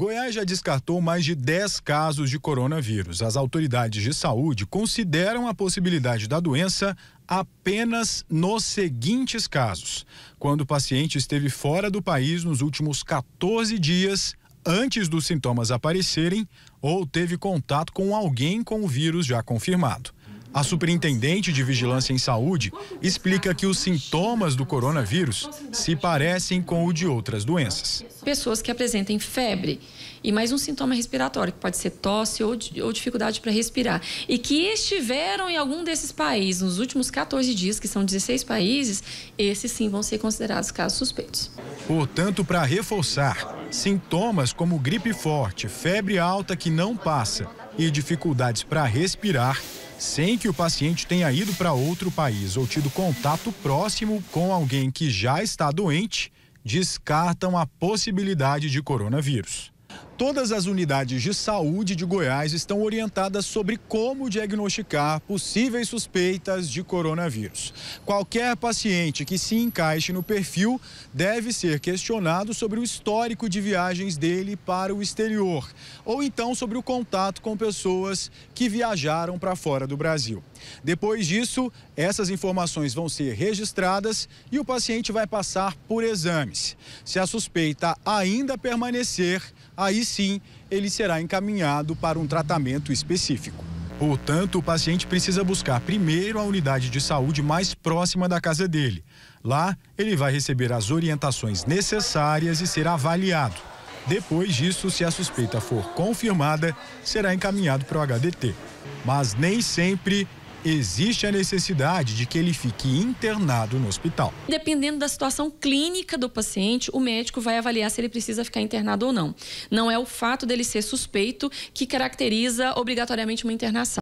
Goiás já descartou mais de 10 casos de coronavírus. As autoridades de saúde consideram a possibilidade da doença apenas nos seguintes casos: quando o paciente esteve fora do país nos últimos 14 dias antes dos sintomas aparecerem ou teve contato com alguém com o vírus já confirmado. A superintendente de Vigilância em Saúde explica que os sintomas do coronavírus se parecem com o de outras doenças. Pessoas que apresentem febre e mais um sintoma respiratório, que pode ser tosse ou, ou dificuldade para respirar, e que estiveram em algum desses países nos últimos 14 dias, que são 16 países, esses sim vão ser considerados casos suspeitos. Portanto, para reforçar, sintomas como gripe forte, febre alta que não passa e dificuldades para respirar sem que o paciente tenha ido para outro país ou tido contato próximo com alguém que já está doente, descartam a possibilidade de coronavírus. Todas as unidades de saúde de Goiás estão orientadas sobre como diagnosticar possíveis suspeitas de coronavírus. Qualquer paciente que se encaixe no perfil deve ser questionado sobre o histórico de viagens dele para o exterior ou então sobre o contato com pessoas que viajaram para fora do Brasil. Depois disso, essas informações vão ser registradas e o paciente vai passar por exames. Se a suspeita ainda permanecer, aí sim ele será encaminhado para um tratamento específico. Portanto, o paciente precisa buscar primeiro a unidade de saúde mais próxima da casa dele. Lá, ele vai receber as orientações necessárias e será avaliado. Depois disso, se a suspeita for confirmada, será encaminhado para o HDT. Mas nem sempre existe a necessidade de que ele fique internado no hospital. Dependendo da situação clínica do paciente, o médico vai avaliar se ele precisa ficar internado ou não. Não é o fato dele ser suspeito que caracteriza obrigatoriamente uma internação.